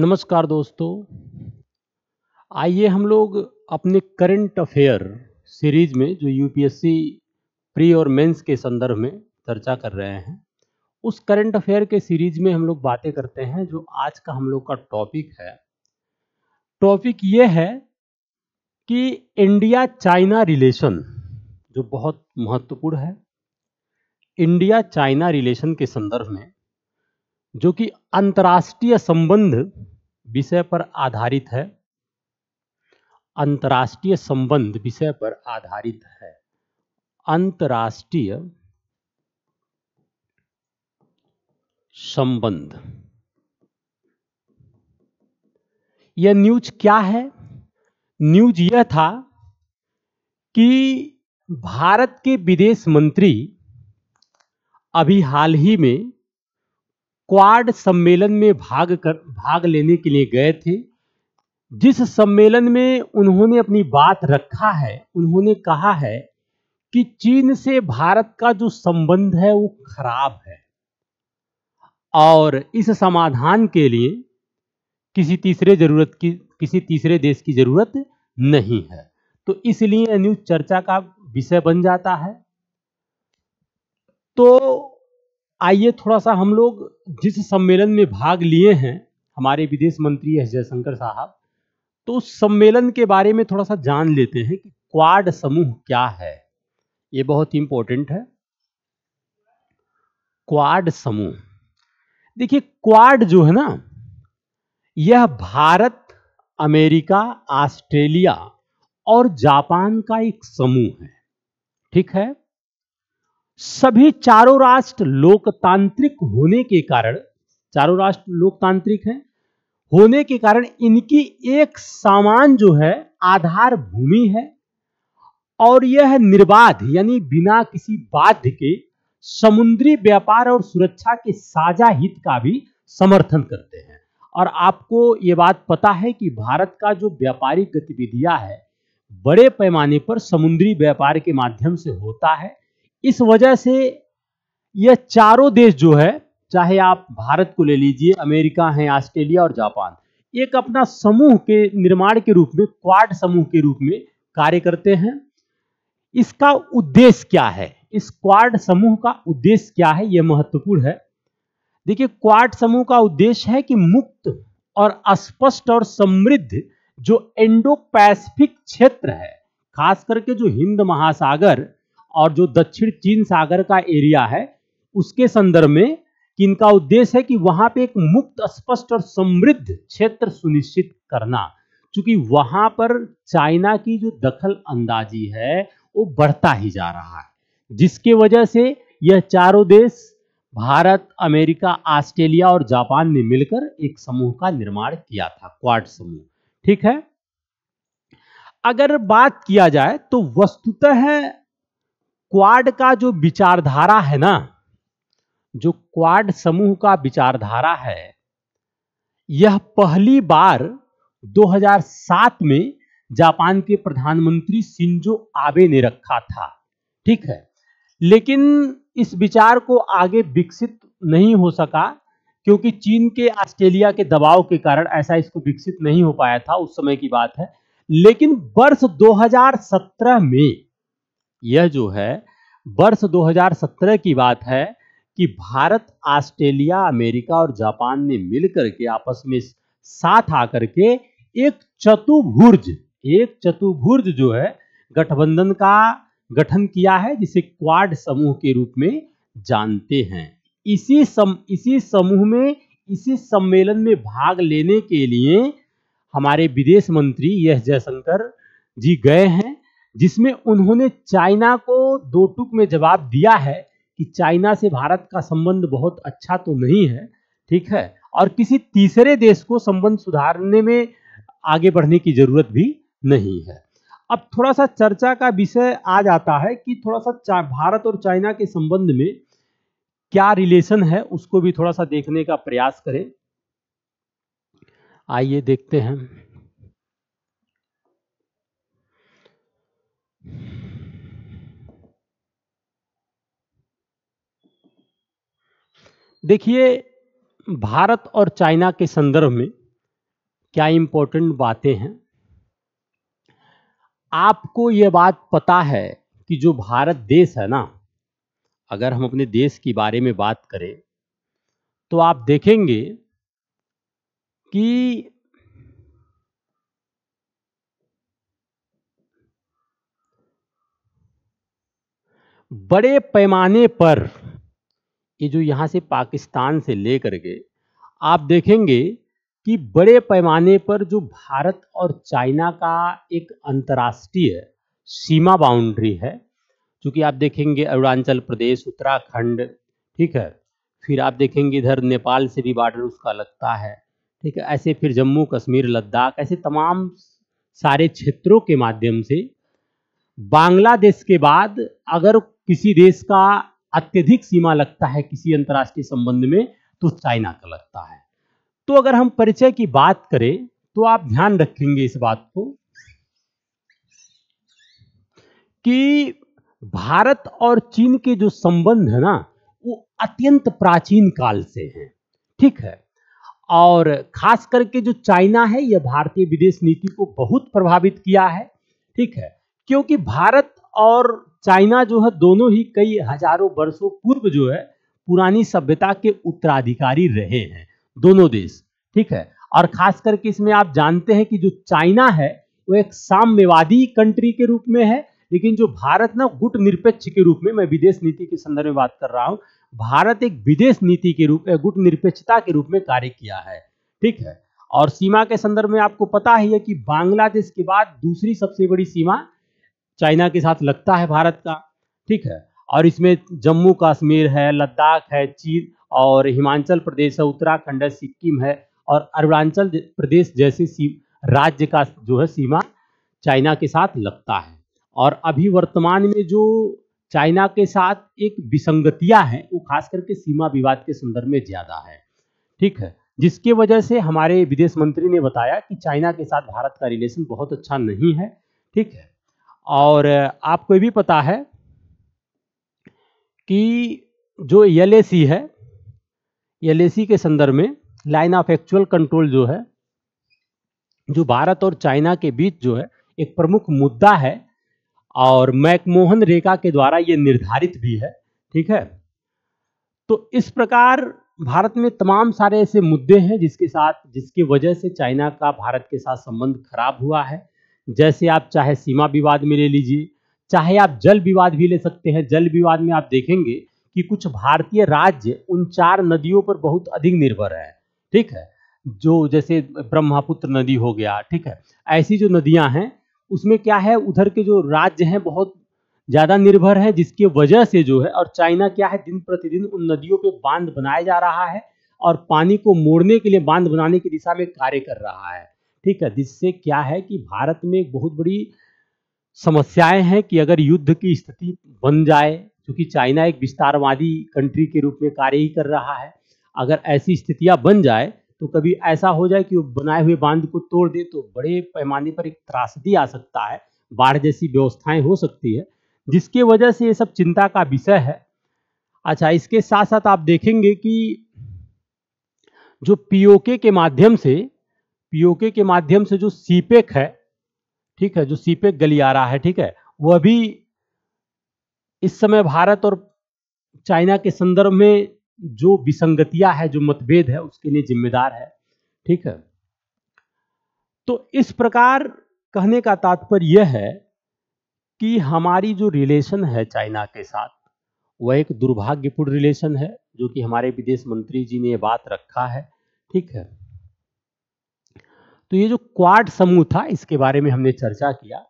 नमस्कार दोस्तों आइए हम लोग अपने करंट अफेयर सीरीज में जो यूपीएससी प्री और मेंस के संदर्भ में चर्चा कर रहे हैं उस करंट अफेयर के सीरीज में हम लोग बातें करते हैं जो आज का हम लोग का टॉपिक है टॉपिक ये है कि इंडिया चाइना रिलेशन जो बहुत महत्वपूर्ण है इंडिया चाइना रिलेशन के संदर्भ में जो कि अंतर्राष्ट्रीय संबंध विषय पर आधारित है अंतर्राष्ट्रीय संबंध विषय पर आधारित है अंतर्राष्ट्रीय संबंध यह न्यूज क्या है न्यूज यह था कि भारत के विदेश मंत्री अभी हाल ही में क्वाड सम्मेलन में भाग कर भाग लेने के लिए गए थे जिस सम्मेलन में उन्होंने अपनी बात रखा है उन्होंने कहा है कि चीन से भारत का जो संबंध है वो खराब है और इस समाधान के लिए किसी तीसरे जरूरत की किसी तीसरे देश की जरूरत नहीं है तो इसलिए न्यूज चर्चा का विषय बन जाता है तो आइए थोड़ा सा हम लोग जिस सम्मेलन में भाग लिए हैं हमारे विदेश मंत्री एस जयशंकर साहब तो उस सम्मेलन के बारे में थोड़ा सा जान लेते हैं कि क्वाड समूह क्या है ये बहुत इंपॉर्टेंट है क्वाड समूह देखिए क्वाड जो है ना यह भारत अमेरिका ऑस्ट्रेलिया और जापान का एक समूह है ठीक है सभी चारों राष्ट्र लोकतांत्रिक होने के कारण चारों राष्ट्र लोकतांत्रिक हैं होने के कारण इनकी एक सामान जो है आधार भूमि है और यह निर्बाध यानी बिना किसी बाध्य के समुद्री व्यापार और सुरक्षा के साझा हित का भी समर्थन करते हैं और आपको ये बात पता है कि भारत का जो व्यापारिक गतिविधियां है बड़े पैमाने पर समुद्री व्यापार के माध्यम से होता है इस वजह से यह चारों देश जो है चाहे आप भारत को ले लीजिए अमेरिका है ऑस्ट्रेलिया और जापान एक अपना समूह के निर्माण के रूप में क्वाड समूह के रूप में कार्य करते हैं इसका उद्देश्य क्या है इस क्वाड समूह का उद्देश्य क्या है यह महत्वपूर्ण है देखिए क्वाड समूह का उद्देश्य है कि मुक्त और अस्पष्ट और समृद्ध जो इंडो पैसिफिक क्षेत्र है खास करके जो हिंद महासागर और जो दक्षिण चीन सागर का एरिया है उसके संदर्भ में इनका उद्देश्य है कि वहां पे एक मुक्त स्पष्ट और समृद्ध क्षेत्र सुनिश्चित करना क्योंकि वहां पर चाइना की जो दखल अंदाजी है वो बढ़ता ही जा रहा है जिसके वजह से यह चारों देश भारत अमेरिका ऑस्ट्रेलिया और जापान ने मिलकर एक समूह का निर्माण किया था क्वाड समूह ठीक है अगर बात किया जाए तो वस्तुतः क्वाड का जो विचारधारा है ना जो क्वाड समूह का विचारधारा है यह पहली बार 2007 में जापान के प्रधानमंत्री सिंजो आबे ने रखा था ठीक है लेकिन इस विचार को आगे विकसित नहीं हो सका क्योंकि चीन के ऑस्ट्रेलिया के दबाव के कारण ऐसा इसको विकसित नहीं हो पाया था उस समय की बात है लेकिन वर्ष 2017 में यह जो है वर्ष 2017 की बात है कि भारत ऑस्ट्रेलिया अमेरिका और जापान ने मिलकर के आपस में साथ आकर के एक चतुर्भुर्ज एक चतुर्भुर्ज जो है गठबंधन का गठन किया है जिसे क्वाड समूह के रूप में जानते हैं इसी सम इसी समूह में इसी सम्मेलन में भाग लेने के लिए हमारे विदेश मंत्री एस जयशंकर जी गए हैं जिसमें उन्होंने चाइना को दो टुक में जवाब दिया है कि चाइना से भारत का संबंध बहुत अच्छा तो नहीं है ठीक है और किसी तीसरे देश को संबंध सुधारने में आगे बढ़ने की जरूरत भी नहीं है अब थोड़ा सा चर्चा का विषय आ जाता है कि थोड़ा सा भारत और चाइना के संबंध में क्या रिलेशन है उसको भी थोड़ा सा देखने का प्रयास करें आइए देखते हैं देखिए भारत और चाइना के संदर्भ में क्या इंपॉर्टेंट बातें हैं आपको ये बात पता है कि जो भारत देश है ना अगर हम अपने देश के बारे में बात करें तो आप देखेंगे कि बड़े पैमाने पर ये जो यहाँ से पाकिस्तान से ले के आप देखेंगे कि बड़े पैमाने पर जो भारत और चाइना का एक अंतर्राष्ट्रीय सीमा बाउंड्री है क्योंकि आप देखेंगे अरुणाचल प्रदेश उत्तराखंड ठीक है फिर आप देखेंगे इधर नेपाल से भी बॉर्डर उसका लगता है ठीक है ऐसे फिर जम्मू कश्मीर लद्दाख ऐसे तमाम सारे क्षेत्रों के माध्यम से बांग्लादेश के बाद अगर किसी देश का अत्यधिक सीमा लगता है किसी अंतर्राष्ट्रीय संबंध में तो चाइना का लगता है तो अगर हम परिचय की बात करें तो आप ध्यान रखेंगे इस बात को कि भारत और चीन के जो संबंध है ना वो अत्यंत प्राचीन काल से हैं ठीक है और खास करके जो चाइना है यह भारतीय विदेश नीति को बहुत प्रभावित किया है ठीक है क्योंकि भारत और चाइना जो है दोनों ही कई हजारों वर्षों पूर्व जो है पुरानी सभ्यता के उत्तराधिकारी रहे हैं दोनों देश ठीक है और खास करके इसमें आप जानते हैं कि जो चाइना है वो एक साम्यवादी कंट्री के रूप में है लेकिन जो भारत ना गुट निरपेक्ष के रूप में मैं विदेश नीति के संदर्भ में बात कर रहा हूँ भारत एक विदेश नीति के रूप गुट निरपेक्षता के रूप में कार्य किया है ठीक है और सीमा के संदर्भ में आपको पता ही है कि बांग्लादेश के बाद दूसरी सबसे बड़ी सीमा चाइना के साथ लगता है भारत का ठीक है और इसमें जम्मू कश्मीर है लद्दाख है चीन और हिमाचल प्रदेश है उत्तराखंड है सिक्किम है और अरुणाचल प्रदेश जैसे राज्य का जो है सीमा चाइना के साथ लगता है और अभी वर्तमान में जो चाइना के साथ एक विसंगतियां हैं वो खास करके सीमा विवाद के संदर्भ में ज्यादा है ठीक है जिसके वजह से हमारे विदेश मंत्री ने बताया कि चाइना के साथ भारत का रिलेशन बहुत अच्छा नहीं है ठीक है और आपको भी पता है कि जो एल है एल के संदर्भ में लाइन ऑफ एक्चुअल कंट्रोल जो है जो भारत और चाइना के बीच जो है एक प्रमुख मुद्दा है और मैकमोहन रेखा के द्वारा ये निर्धारित भी है ठीक है तो इस प्रकार भारत में तमाम सारे ऐसे मुद्दे हैं जिसके साथ जिसकी वजह से चाइना का भारत के साथ संबंध खराब हुआ है जैसे आप चाहे सीमा विवाद में ले लीजिए चाहे आप जल विवाद भी ले सकते हैं जल विवाद में आप देखेंगे कि कुछ भारतीय राज्य उन चार नदियों पर बहुत अधिक निर्भर है ठीक है जो जैसे ब्रह्मपुत्र नदी हो गया ठीक है ऐसी जो नदियां हैं उसमें क्या है उधर के जो राज्य हैं बहुत ज़्यादा निर्भर हैं जिसकी वजह से जो है और चाइना क्या है दिन प्रतिदिन उन नदियों पे बांध बनाया जा रहा है और पानी को मोड़ने के लिए बांध बनाने की दिशा में कार्य कर रहा है ठीक है जिससे क्या है कि भारत में बहुत बड़ी समस्याएं हैं कि अगर युद्ध की स्थिति बन जाए क्योंकि चाइना एक विस्तारवादी कंट्री के रूप में कार्य ही कर रहा है अगर ऐसी स्थितियां बन जाए तो कभी ऐसा हो जाए कि वो बनाए हुए बांध को तोड़ दे तो बड़े पैमाने पर एक त्रासदी आ सकता है बाढ़ जैसी व्यवस्थाएं हो सकती है जिसके वजह से ये सब चिंता का विषय है अच्छा इसके साथ साथ आप देखेंगे कि जो पीओके के माध्यम से पीओके के माध्यम से जो सीपेक है ठीक है जो सीपेक गलियारा है ठीक है वह भी इस समय भारत और चाइना के संदर्भ में जो विसंगतियां है जो मतभेद है उसके लिए जिम्मेदार है ठीक है तो इस प्रकार कहने का तात्पर्य यह है कि हमारी जो रिलेशन है चाइना के साथ वह एक दुर्भाग्यपूर्ण रिलेशन है जो कि हमारे विदेश मंत्री जी ने बात रखा है ठीक है तो ये जो क्वाड समूह था इसके बारे में हमने चर्चा किया